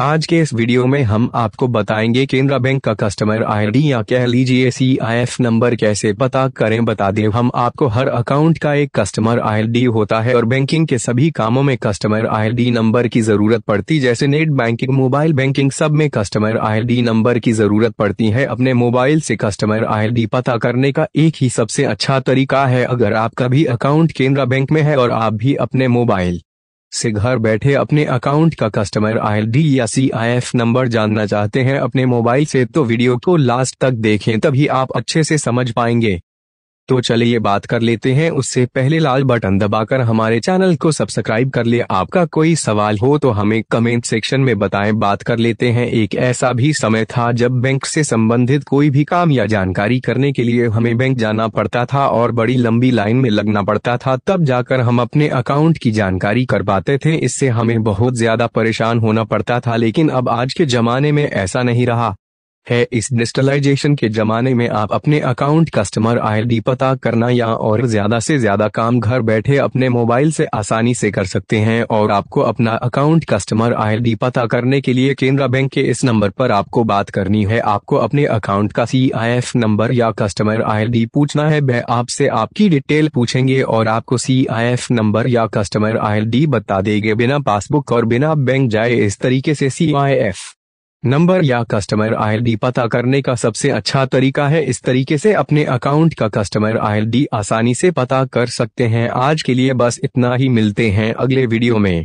आज के इस वीडियो में हम आपको बताएंगे केनरा बैंक का कस्टमर आईडी या कह लीजिए सीआईएफ नंबर कैसे पता करें बता दें हम आपको हर अकाउंट का एक कस्टमर आईडी होता है और बैंकिंग के सभी कामों में कस्टमर आईडी नंबर की जरूरत पड़ती जैसे नेट बैंकिंग मोबाइल बैंकिंग सब में कस्टमर आईडी नंबर की जरूरत पड़ती है अपने मोबाइल से कस्टमर आई पता करने का एक ही सबसे अच्छा तरीका है अगर आपका भी अकाउंट केनरा बैंक में है और आप भी अपने मोबाइल से घर बैठे अपने अकाउंट का कस्टमर आईडी या सीआईएफ नंबर जानना चाहते हैं अपने मोबाइल से तो वीडियो को लास्ट तक देखें तभी आप अच्छे से समझ पाएंगे तो चलिए बात कर लेते हैं उससे पहले लाल बटन दबाकर हमारे चैनल को सब्सक्राइब कर ले आपका कोई सवाल हो तो हमें कमेंट सेक्शन में बताएं बात कर लेते हैं एक ऐसा भी समय था जब बैंक से संबंधित कोई भी काम या जानकारी करने के लिए हमें बैंक जाना पड़ता था और बड़ी लंबी लाइन में लगना पड़ता था तब जाकर हम अपने अकाउंट की जानकारी कर पाते थे इससे हमें बहुत ज्यादा परेशान होना पड़ता था लेकिन अब आज के जमाने में ऐसा नहीं रहा है इस डिजिटलाइजेशन के जमाने में आप अपने अकाउंट कस्टमर आईडी पता करना या और ज्यादा से ज्यादा काम घर बैठे अपने मोबाइल से आसानी से कर सकते हैं और आपको अपना अकाउंट कस्टमर आईडी पता करने के लिए केनरा बैंक के इस नंबर पर आपको बात करनी है आपको अपने अकाउंट का सी नंबर या कस्टमर आई पूछना है वह आपसे आपकी डिटेल पूछेंगे और आपको सी नंबर या कस्टमर आई बता देंगे बिना पासबुक और बिना बैंक जाए इस तरीके से सी नंबर या कस्टमर आईडी पता करने का सबसे अच्छा तरीका है इस तरीके से अपने अकाउंट का कस्टमर आईडी आसानी से पता कर सकते हैं आज के लिए बस इतना ही मिलते हैं अगले वीडियो में